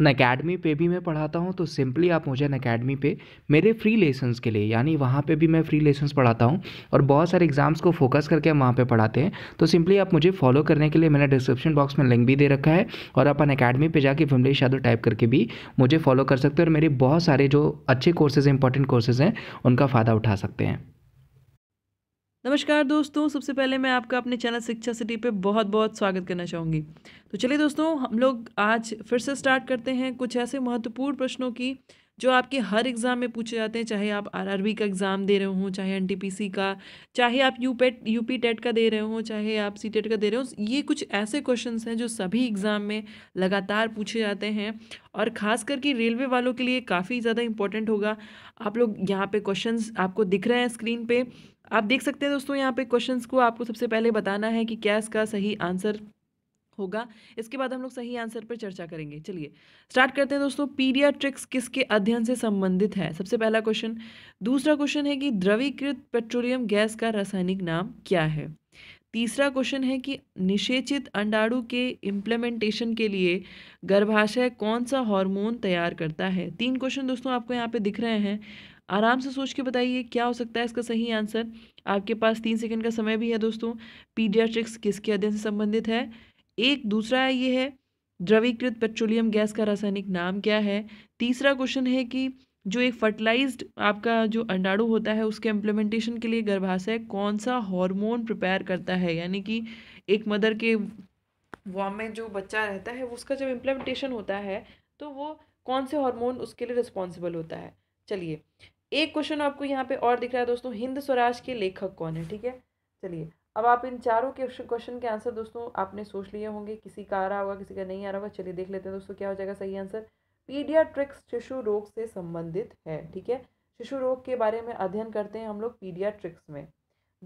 अन academy पे भी मैं पढ़ाता हूँ तो सिंपली आप मुझे अन अकेडमी पे मेरे फ्री लेसन्स के लिए यानी वहाँ पे भी मैं फ्री लेसन्स पढ़ाता हूँ और बहुत सारे एग्जाम्स को फोकस करके हम वहाँ पर पढ़ाते हैं तो सिंपली आप मुझे फॉलो करने के लिए मैंने डिस्क्रिप्शन बॉक्स में लिंक भी दे रखा है और आप अन अकेडमी पर जाके विमलेश यादव टाइप करके भी मुझे फॉलो कर सकते हैं और मेरे बहुत सारे जो अच्छे कोर्सेज़ हैं इंपॉर्टेंट कोर्सेज़ हैं उनका फ़ायदा उठा सकते हैं नमस्कार दोस्तों सबसे पहले मैं आपका अपने चैनल शिक्षा सिटी पे बहुत बहुत स्वागत करना चाहूँगी तो चलिए दोस्तों हम लोग आज फिर से स्टार्ट करते हैं कुछ ऐसे महत्वपूर्ण प्रश्नों की जो आपके हर एग्ज़ाम में पूछे जाते हैं चाहे आप आरआरबी का एग्ज़ाम दे रहे हों चाहे एनटीपीसी का चाहे आप यू यू पी टेट का दे रहे हों चाहे आप सी टेट e का दे रहे हों ये कुछ ऐसे क्वेश्चंस हैं जो सभी एग्ज़ाम में लगातार पूछे जाते हैं और ख़ास करके रेलवे वालों के लिए काफ़ी ज़्यादा इंपॉर्टेंट होगा आप लोग यहाँ पे क्वेश्चन आपको दिख रहे हैं स्क्रीन पर आप देख सकते हैं दोस्तों यहाँ पे क्वेश्चंस को आपको सबसे पहले बताना है कि क्या इसका सही आंसर होगा इसके बाद हम लोग सही आंसर पर चर्चा करेंगे चलिए स्टार्ट करते हैं दोस्तों पीडियाट्रिक्स किसके अध्ययन से संबंधित है सबसे पहला क्वेश्चन दूसरा क्वेश्चन है कि द्रवीकृत पेट्रोलियम गैस का रासायनिक नाम क्या है तीसरा क्वेश्चन है कि निषेचित अंडाणु के इम्प्लीमेंटेशन के लिए गर्भाशय कौन सा हार्मोन तैयार करता है तीन क्वेश्चन दोस्तों आपको यहाँ पे दिख रहे हैं आराम से सोच के बताइए क्या हो सकता है इसका सही आंसर आपके पास तीन सेकंड का समय भी है दोस्तों पीडियाट्रिक्स किसके अध्ययन से संबंधित है एक दूसरा है ये है द्रवीकृत पेट्रोलियम गैस का रासायनिक नाम क्या है तीसरा क्वेश्चन है कि जो एक फर्टिलाइज्ड आपका जो अंडाणु होता है उसके इम्प्लीमेंटेशन के लिए गर्भाशय कौन सा हार्मोन प्रिपेयर करता है यानी कि एक मदर के वॉम में जो बच्चा रहता है उसका जब इम्प्लीमेंटेशन होता है तो वो कौन से हार्मोन उसके लिए रिस्पॉन्सिबल होता है चलिए एक क्वेश्चन आपको यहाँ पे और दिख रहा है दोस्तों हिंद स्वराज के लेखक कौन है ठीक है चलिए अब आप इन चारों के क्वेश्चन के आंसर दोस्तों आपने सोच लिए होंगे किसी का आ रहा होगा किसी का नहीं आ रहा होगा चलिए देख लेते हैं दोस्तों क्या हो जाएगा सही आंसर पीडियाट्रिक्स शिशु रोग से संबंधित है ठीक है शिशु रोग के बारे में अध्ययन करते हैं हम लोग पीडियाट्रिक्स में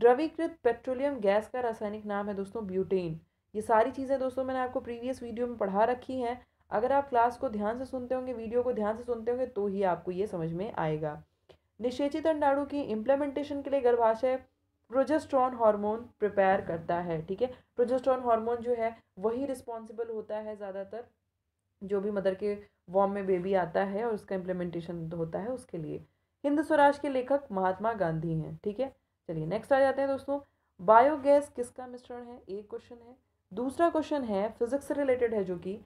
द्रवीकृत पेट्रोलियम गैस का रासायनिक नाम है दोस्तों ब्यूटेन ये सारी चीज़ें दोस्तों मैंने आपको प्रीवियस वीडियो में पढ़ा रखी हैं अगर आप क्लास को ध्यान से सुनते होंगे वीडियो को ध्यान से सुनते होंगे तो ही आपको ये समझ में आएगा निषेचित अंडाणु की इम्प्लीमेंटेशन के लिए गर्भाशय प्रोजेस्ट्रॉन हार्मोन प्रिपेयर करता है ठीक है प्रोजेस्ट्रॉन हार्मोन जो है वही रिस्पॉन्सिबल होता है ज़्यादातर जो भी मदर के वॉम में बेबी आता है और उसका इम्प्लीमेंटेशन होता है उसके लिए हिंद स्वराज के लेखक महात्मा गांधी हैं ठीक है चलिए नेक्स्ट आ जाते हैं दोस्तों बायोगैस किसका मिश्रण है एक क्वेश्चन है दूसरा क्वेश्चन है फिजिक्स से रिलेटेड है जो कि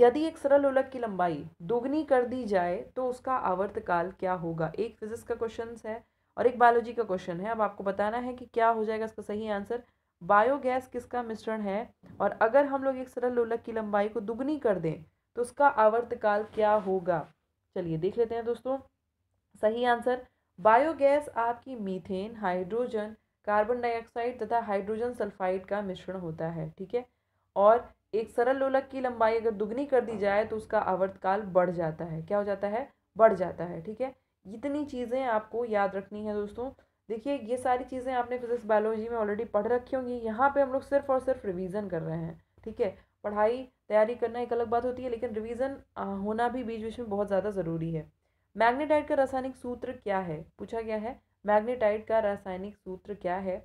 यदि एक सरल उलक की लंबाई दोगुनी कर दी जाए तो उसका आवर्त काल क्या होगा एक फिजिक्स का क्वेश्चन है और एक बायोलॉजी का क्वेश्चन है अब आपको बताना है कि क्या हो जाएगा इसका सही आंसर बायोगैस किसका मिश्रण है और अगर हम लोग एक सरल लोलक की लंबाई को दुगनी कर दें तो उसका आवर्तकाल क्या होगा चलिए देख लेते हैं दोस्तों सही आंसर बायोगैस आपकी मीथेन हाइड्रोजन कार्बन डाइऑक्साइड तथा हाइड्रोजन सल्फाइड का मिश्रण होता है ठीक है और एक सरल लोलक की लंबाई अगर दुगनी कर दी जाए तो उसका आवर्तकाल बढ़ जाता है क्या हो जाता है बढ़ जाता है ठीक है इतनी चीज़ें आपको याद रखनी है दोस्तों देखिए ये सारी चीज़ें आपने फिजिक्स बायोलॉजी में ऑलरेडी पढ़ रखी होंगी यहाँ पे हम लोग सिर्फ और सिर्फ रिवीजन कर रहे हैं ठीक है पढ़ाई तैयारी करना एक अलग बात होती है लेकिन रिवीजन होना भी बीच बीच में बहुत ज़्यादा ज़रूरी है मैग्नेटाइट का रासायनिक सूत्र क्या है पूछा गया है मैग्नेटाइट का रासायनिक सूत्र क्या है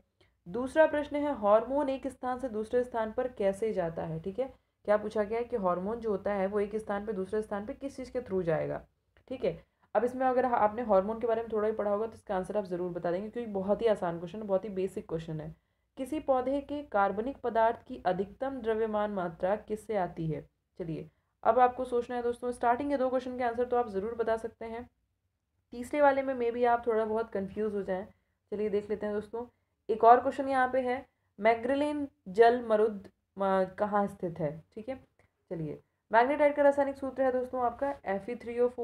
दूसरा प्रश्न है हार्मोन एक स्थान से दूसरे स्थान पर कैसे जाता है ठीक है क्या पूछा गया है कि हार्मोन जो होता है वो एक स्थान पर दूसरे स्थान पर किस चीज़ के थ्रू जाएगा ठीक है अब इसमें अगर आपने हार्मोन के बारे में थोड़ा ही पढ़ा होगा तो इसका आंसर आप ज़रूर बता देंगे क्योंकि बहुत ही आसान क्वेश्चन है बहुत ही बेसिक क्वेश्चन है किसी पौधे के कार्बनिक पदार्थ की अधिकतम द्रव्यमान मात्रा किससे आती है चलिए अब आपको सोचना है दोस्तों स्टार्टिंग के दो क्वेश्चन के आंसर तो आप ज़रूर बता सकते हैं तीसरे वाले में मे भी आप थोड़ा बहुत कंफ्यूज हो जाएं चलिए देख लेते हैं दोस्तों एक और क्वेश्चन यहाँ पे है मैग्रेलिन जल मरुद कहाँ स्थित है ठीक है चलिए मैग्नेटाइट का रासायनिक सूत्र है दोस्तों आपका एफ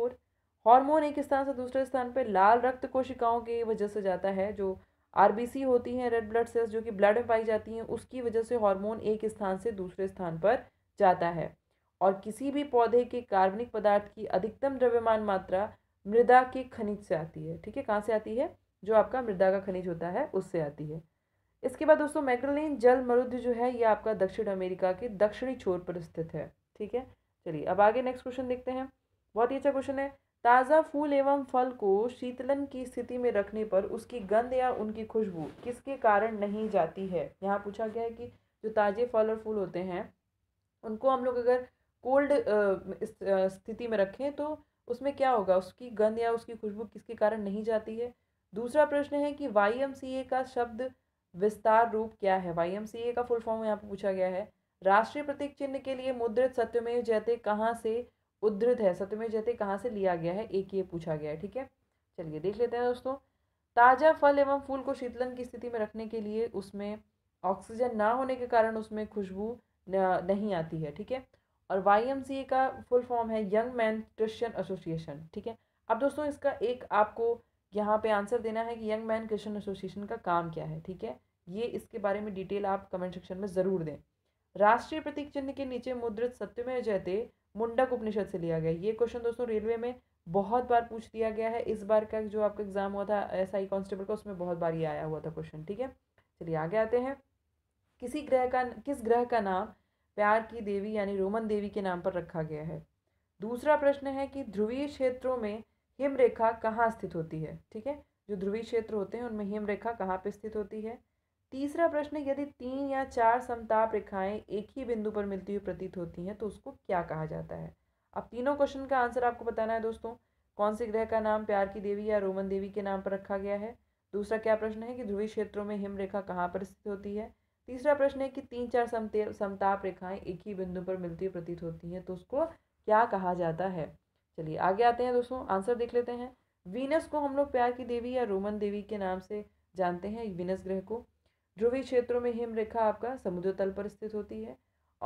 हार्मोन एक स्थान से दूसरे स्थान पर लाल रक्त कोशिकाओं की वजह से जाता है जो आरबीसी होती हैं रेड ब्लड सेल्स जो कि ब्लड में पाई जाती हैं उसकी वजह से हार्मोन एक स्थान से दूसरे स्थान पर जाता है और किसी भी पौधे के कार्बनिक पदार्थ की अधिकतम द्रव्यमान मात्रा मृदा के खनिज से आती है ठीक है कहाँ से आती है जो आपका मृदा का खनिज होता है उससे आती है इसके बाद दोस्तों मैग्रलिन जल मरुद्ध जो है ये आपका दक्षिण अमेरिका के दक्षिणी छोर पर स्थित है ठीक है चलिए अब आगे नेक्स्ट क्वेश्चन देखते हैं बहुत ही अच्छा क्वेश्चन है ताज़ा फूल एवं फल को शीतलन की स्थिति में रखने पर उसकी गंध या उनकी खुशबू किसके कारण नहीं जाती है यहाँ पूछा गया है कि जो ताज़े फल और फूल होते हैं उनको हम लोग अगर कोल्ड स्थिति में रखें तो उसमें क्या होगा उसकी गंध या उसकी खुशबू किसके कारण नहीं जाती है दूसरा प्रश्न है कि वाई का शब्द विस्तार रूप क्या है वाई का फुल फॉर्म यहाँ पर पूछा गया है राष्ट्रीय प्रतीक चिन्ह के लिए मुद्रित सत्यमेव जयते कहाँ से उद्धृत है सत्यमेव जयते कहाँ से लिया गया है एक ये पूछा गया है ठीक है चलिए देख लेते हैं दोस्तों ताज़ा फल एवं फूल को शीतलन की स्थिति में रखने के लिए उसमें ऑक्सीजन ना होने के कारण उसमें खुशबू नहीं आती है ठीक है और वाई का फुल फॉर्म है यंग मैन क्रिश्चियन एसोसिएशन ठीक है अब दोस्तों इसका एक आपको यहाँ पे आंसर देना है कि यंग मैन क्रिश्चियन एसोसिएशन का काम क्या है ठीक है ये इसके बारे में डिटेल आप कमेंट सेक्शन में ज़रूर दें राष्ट्रीय प्रतीक चिन्ह के नीचे मुद्रित सत्यमय जयते मुंडक उपनिषद से लिया गया ये क्वेश्चन दोस्तों रेलवे में बहुत बार पूछ दिया गया है इस बार का जो आपका एग्जाम हुआ था एस आई कॉन्स्टेबल का उसमें बहुत बार ये आया हुआ था क्वेश्चन ठीक है चलिए आगे आते हैं किसी ग्रह का किस ग्रह का नाम प्यार की देवी यानी रोमन देवी के नाम पर रखा गया है दूसरा प्रश्न है कि ध्रुवीय क्षेत्रों में हिमरेखा कहाँ स्थित होती है ठीक है जो ध्रुवीय क्षेत्र होते हैं उनमें हिमरेखा कहाँ पर स्थित होती है तीसरा प्रश्न यदि तीन या चार समताप रेखाएं एक ही बिंदु पर मिलती हुई प्रतीत होती हैं तो उसको क्या कहा जाता है अब तीनों क्वेश्चन का आंसर आपको बताना है दोस्तों कौन से ग्रह का नाम प्यार की देवी या रोमन देवी के नाम पर रखा गया है दूसरा क्या प्रश्न है कि ध्रुवीय क्षेत्रों में हिमरेखा कहाँ पर स्थित होती है तीसरा प्रश्न है कि तीन चार समते समताप रेखाएं एक ही बिंदु पर मिलती हुई प्रतीत होती हैं तो उसको क्या कहा जाता है चलिए आगे आते हैं दोस्तों आंसर देख लेते हैं वीनस को हम लोग प्यार की देवी या रोमन देवी के नाम से जानते हैं वीनस ग्रह को ध्रुवीय क्षेत्रों में हिमरेखा आपका समुद्र तल पर स्थित होती है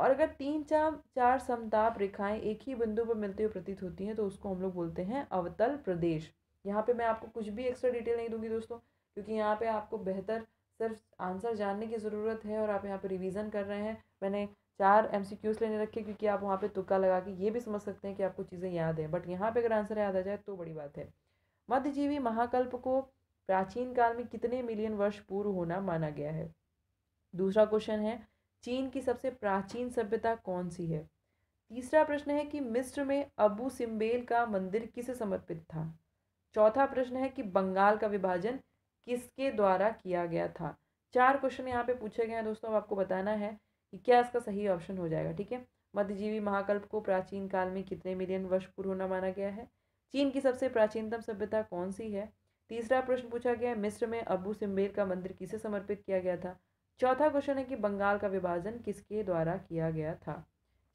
और अगर तीन चार चार समताप रेखाएं एक ही बिंदु पर मिलते हुए प्रतीत होती हैं तो उसको हम लोग बोलते हैं अवतल प्रदेश यहाँ पे मैं आपको कुछ भी एक्स्ट्रा डिटेल नहीं दूंगी दोस्तों क्योंकि यहाँ पे आपको बेहतर सिर्फ आंसर जानने की ज़रूरत है और आप यहाँ पे रिवीजन कर रहे हैं मैंने चार एम लेने रखे क्योंकि आप वहाँ पर तुक्का लगा के ये भी समझ सकते हैं कि आपको चीज़ें याद हैं बट यहाँ पर अगर आंसर याद आ जाए तो बड़ी बात है मध्यजीवी महाकल्प को प्राचीन काल में कितने मिलियन वर्ष पूर्व होना माना गया है दूसरा क्वेश्चन है चीन की सबसे प्राचीन सभ्यता कौन सी है तीसरा प्रश्न है कि मिस्र में अबू सिम्बेल का मंदिर किसे समर्पित था चौथा प्रश्न है कि बंगाल का विभाजन किसके द्वारा किया गया था चार क्वेश्चन यहाँ पे पूछे गए हैं दोस्तों अब आपको बताना है कि क्या इसका सही ऑप्शन हो जाएगा ठीक है मध्यजीवी महाकल्प को प्राचीन काल में कितने मिलियन वर्ष पूर्व होना माना गया है चीन की सबसे प्राचीनतम सभ्यता कौन सी है तीसरा प्रश्न पूछा गया है मिस्र में अबू सिम्बेर का मंदिर किसे समर्पित किया गया था चौथा क्वेश्चन है कि बंगाल का विभाजन किसके द्वारा किया गया था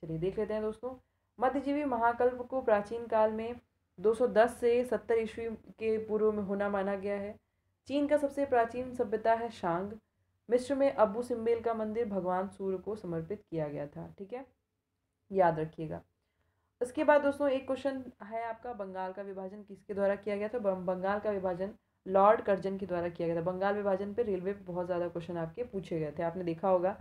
चलिए देख लेते हैं दोस्तों मध्यजीवी महाकल्प को प्राचीन काल में 210 से 70 ईस्वी के पूर्व में होना माना गया है चीन का सबसे प्राचीन सभ्यता है शांग मिस्र में अबू सिम्बेल का मंदिर भगवान सूर्य को समर्पित किया गया था ठीक है याद रखिएगा इसके बाद दोस्तों एक क्वेश्चन है आपका बंगाल का विभाजन किसके द्वारा किया गया था बंगाल का विभाजन लॉर्ड कर्जन के द्वारा किया गया था बंगाल विभाजन पर रेलवे पर बहुत ज़्यादा क्वेश्चन आपके पूछे गए थे आपने देखा होगा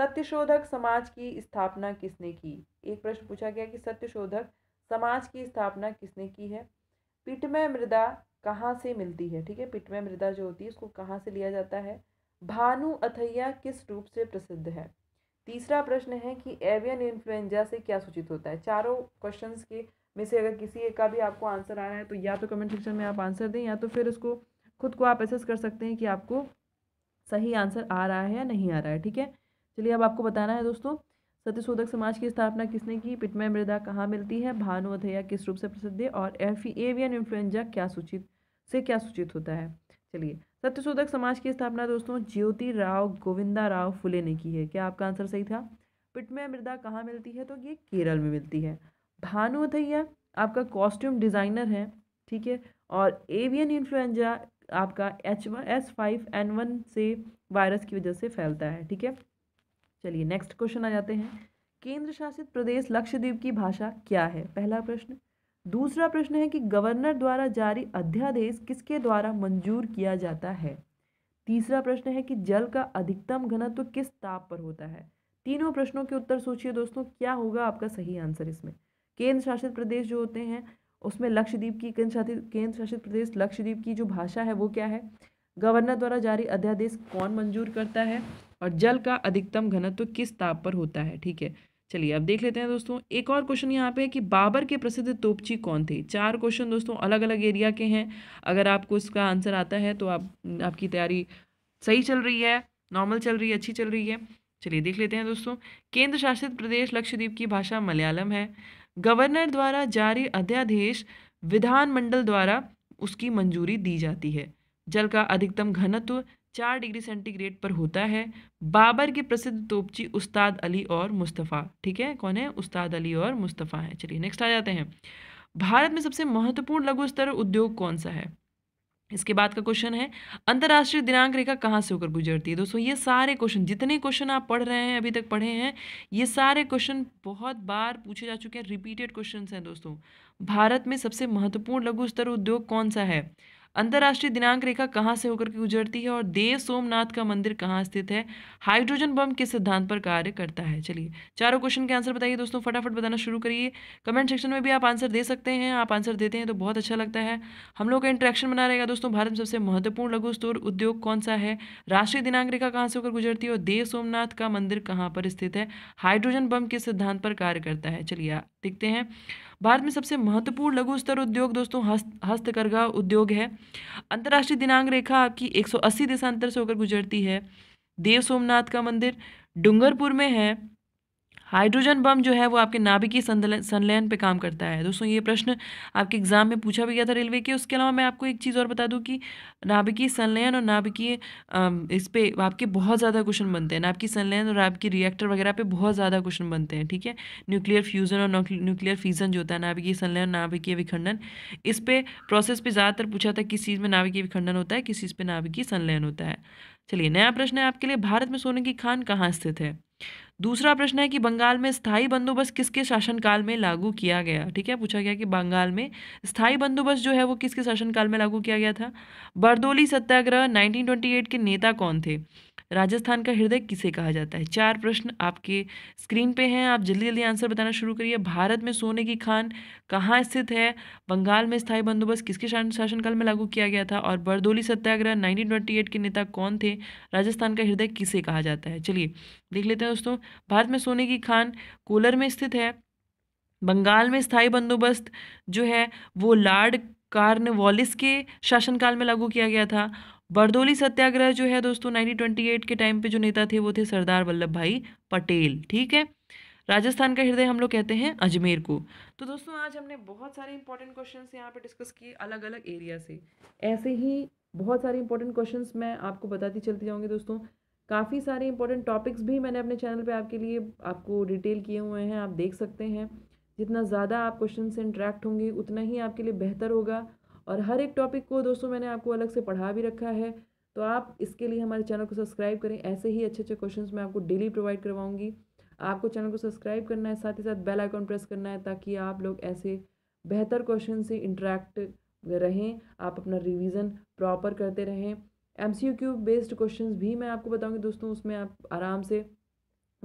सत्यशोधक समाज की स्थापना किसने की एक प्रश्न पूछा गया कि सत्यशोधक समाज की स्थापना किसने की है पिटमय मृदा कहाँ से मिलती है ठीक है पिटमय मृदा जो होती है उसको कहाँ से लिया जाता है भानु अथैया किस रूप से प्रसिद्ध है तीसरा प्रश्न है कि एवियन इन्फ्लुएंजा से क्या सूचित होता है चारों क्वेश्चन के में से अगर किसी एक का भी आपको आंसर आ रहा है तो या तो कमेंट सेक्शन में आप आंसर दें या तो फिर उसको खुद को आप एसेस कर सकते हैं कि आपको सही आंसर आ रहा है या नहीं आ रहा है ठीक है चलिए अब आपको बताना है दोस्तों सत्यशोधक समाज की स्थापना किसने की पिटमय मृदा कहाँ मिलती है भानु अथैया किस रूप से प्रसिद्ध है और एफ एवियन इन्फ्लुएंजा क्या सूचित से क्या सूचित होता है चलिए सत्यशोधक समाज की स्थापना दोस्तों ज्योति राव गोविंदा राव फुले ने की है क्या आपका आंसर सही था पिटमय मृदा कहाँ मिलती है तो ये केरल में मिलती है भानुथैया आपका कॉस्ट्यूम डिज़ाइनर है ठीक है और एवियन इन्फ्लुएंजा आपका H one S five N one से वायरस की वजह से फैलता है ठीक है चलिए नेक्स्ट क्वेश्चन आ जाते हैं केंद्र शासित प्रदेश लक्षद्वीप की भाषा क्या है पहला प्रश्न दूसरा प्रश्न है कि गवर्नर द्वारा जारी अध्यादेश किसके द्वारा मंजूर किया जाता है तीसरा प्रश्न है कि जल का अधिकतम घनत्व तो किस ताप पर होता है तीनों प्रश्नों के उत्तर सोचिए दोस्तों क्या होगा आपका सही आंसर इसमें केंद्र शासित प्रदेश जो होते हैं उसमें लक्षद्वीप की केंद्र शासित केंद्र शासित प्रदेश लक्षद्वीप की जो भाषा है वो क्या है गवर्नर द्वारा जारी अध्यादेश कौन मंजूर करता है और जल का अधिकतम घनत्व तो किस ताप पर होता है ठीक है चलिए अब देख लेते हैं दोस्तों एक और क्वेश्चन यहाँ पे है कि बाबर के प्रसिद्ध तोपची कौन थे चार क्वेश्चन दोस्तों अलग अलग एरिया के हैं अगर आपको इसका आंसर आता है तो आप आपकी तैयारी सही चल रही है नॉर्मल चल रही है अच्छी चल रही है चलिए देख लेते हैं दोस्तों केंद्र शासित प्रदेश लक्षद्वीप की भाषा मलयालम है गवर्नर द्वारा जारी अध्यादेश विधानमंडल द्वारा उसकी मंजूरी दी जाती है जल का अधिकतम घनत्व चार डिग्री सेंटीग्रेड पर होता है बाबर के प्रसिद्ध तोपची उस्ताद अली और मुस्तफ़ा ठीक है कौन है उस्ताद अली और मुस्तफ़ा हैं चलिए नेक्स्ट आ जाते हैं भारत में सबसे महत्वपूर्ण लघु स्तर उद्योग कौन सा है इसके बाद का क्वेश्चन है अंतर्राष्ट्रीय दिनांक रेखा कहाँ से होकर गुजरती है दोस्तों ये सारे क्वेश्चन जितने क्वेश्चन आप पढ़ रहे हैं अभी तक पढ़े हैं ये सारे क्वेश्चन बहुत बार पूछे जा चुके हैं रिपीटेड क्वेश्चन हैं दोस्तों भारत में सबसे महत्वपूर्ण लघु स्तर उद्योग कौन सा है अंतर्राष्ट्रीय दिनांक रेखा कहाँ से होकर के गुजरती है और देव सोमनाथ का मंदिर कहाँ स्थित है हाइड्रोजन बम किस सिद्धांत पर कार्य करता है चलिए चारों क्वेश्चन के आंसर बताइए दोस्तों फटाफट बताना शुरू करिए कमेंट सेक्शन में भी आप आंसर दे सकते हैं आप आंसर देते हैं तो बहुत अच्छा लगता है हम लोग का इंट्रैक्शन बना रहेगा दोस्तों भारत में सबसे महत्वपूर्ण लघु स्तोर उद्योग कौन सा है राष्ट्रीय दिनांक रेखा कहाँ से होकर गुजरती है और देव सोमनाथ का मंदिर कहाँ पर स्थित है हाइड्रोजन बम किस सिद्धांत पर कार्य करता है चलिए देखते हैं भारत में सबसे महत्वपूर्ण लघु स्तर उद्योग दोस्तों हस्त हस्तकरघा उद्योग है अंतर्राष्ट्रीय दिनांक रेखा आपकी 180 देशांतर से होकर गुजरती है देव सोमनाथ का मंदिर डूंगरपुर में है हाइड्रोजन बम जो है वो आपके नाभिकीय संलयन पे काम करता है दोस्तों ये प्रश्न आपके एग्जाम में पूछा भी गया था रेलवे के उसके अलावा मैं आपको एक चीज़ और बता दूँ कि नाभिकीय संलयन और नाभिकीय इस पर आपके बहुत ज़्यादा क्वेश्चन बनते हैं नाभिकीय संलयन और आपकी रिएक्टर वगैरह पे बहुत ज़्यादा क्वेश्चन बनते हैं ठीक है न्यूक्लियर फ्यूज़न और न्यूक्लियर फीजन जो होता है नाभिकीय संलयन नाभिकीय विखंडन इस पर प्रोसेस पर ज़्यादातर पूछा था किस चीज़ में नाभिकीय विखंडन होता है किस चीज़ पर नाभिकीय संलयन होता है चलिए नया प्रश्न है आपके लिए भारत में सोने की खान कहाँ स्थित है दूसरा प्रश्न है कि बंगाल में स्थायी बंदोबस्त किसके शासनकाल में लागू किया गया ठीक है पूछा गया कि बंगाल में स्थायी बंदोबस्त जो है वो किसके शासनकाल में लागू किया गया था बरदोली सत्याग्रह 1928 के नेता कौन थे राजस्थान का हृदय किसे कहा जाता है चार प्रश्न आपके स्क्रीन पे हैं आप जल्दी जल्दी आंसर बताना शुरू करिए भारत में सोने की खान कहाँ स्थित है बंगाल में स्थायी बंदोबस्त किसके शासनकाल में लागू किया गया था और बरदोली सत्याग्रह 1928 के नेता कौन थे राजस्थान का हृदय किसे कहा जाता है चलिए देख लेते हैं दोस्तों भारत में सोने की खान कोलर में स्थित है बंगाल में स्थायी बंदोबस्त जो है वो लार्ड कार्नवालिस के शासनकाल में लागू किया गया था बरदोली सत्याग्रह जो है दोस्तों 1928 के टाइम पे जो नेता थे वो थे सरदार वल्लभ भाई पटेल ठीक है राजस्थान का हृदय हम लोग कहते हैं अजमेर को तो दोस्तों आज हमने बहुत सारे इंपॉर्टेंट क्वेश्चन यहाँ पे डिस्कस किए अलग अलग एरिया से ऐसे ही बहुत सारे इंपॉर्टेंट क्वेश्चन मैं आपको बताती चलती जाऊँगी दोस्तों काफ़ी सारे इंपॉर्टेंट टॉपिक्स भी मैंने अपने चैनल पे आपके लिए आपको डिटेल किए हुए हैं आप देख सकते हैं जितना ज़्यादा आप क्वेश्चन से इंट्रैक्ट होंगे उतना ही आपके लिए बेहतर होगा और हर एक टॉपिक को दोस्तों मैंने आपको अलग से पढ़ा भी रखा है तो आप इसके लिए हमारे चैनल को सब्सक्राइब करें ऐसे ही अच्छे अच्छे क्वेश्चन मैं आपको डेली प्रोवाइड करवाऊँगी आपको चैनल को सब्सक्राइब करना है साथ ही साथ बेल आइकॉन प्रेस करना है ताकि आप लोग ऐसे बेहतर क्वेश्चन से इंटरेक्ट रहें आप अपना रिवीजन प्रॉपर करते रहें M C Q based question भी मैं आपको बताऊँगी दोस्तों उसमें आप आराम से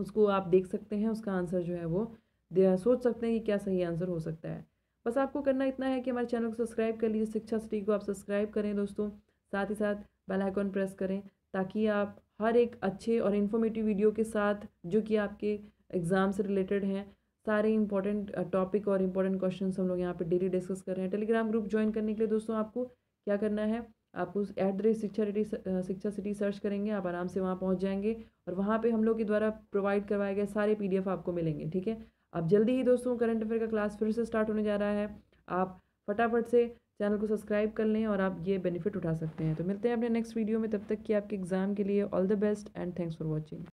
उसको आप देख सकते हैं उसका आंसर जो है वो सोच सकते हैं कि क्या सही आंसर हो सकता है बस आपको करना इतना है कि हमारे चैनल को सब्सक्राइब कर लीजिए शिक्षा सिटी को आप सब्सक्राइब करें दोस्तों साथ ही साथ बेल प्रेस करें ताकि आप हर एक अच्छे और इन्फॉर्मेटिव वीडियो के साथ जो कि आपके एग्ज़ाम से रिलेटेड हैं सारे इंपॉर्टेंट टॉपिक और इंपॉर्टेंट क्वेश्चन हम लोग यहाँ पर डेली डिस्कस कर रहे हैं टेलीग्राम ग्रुप ज्वाइन करने के लिए दोस्तों आपको क्या करना है आपको एट द रेट शिक्षा रेटी शिक्षा सिटी सर्च करेंगे आप आराम से वहाँ पहुँच जाएंगे और वहाँ पे हम लोग के द्वारा प्रोवाइड करवाए गए सारे पीडीएफ आपको मिलेंगे ठीक है अब जल्दी ही दोस्तों करंट अफेयर का क्लास फिर से स्टार्ट होने जा रहा है आप फटाफट से चैनल को सब्सक्राइब कर लें और आप ये बेनिफिट उठा सकते हैं तो मिलते हैं अपने नेक्स्ट वीडियो में तब तक कि आपके एग्ज़ाम के लिए all the best and thanks for watching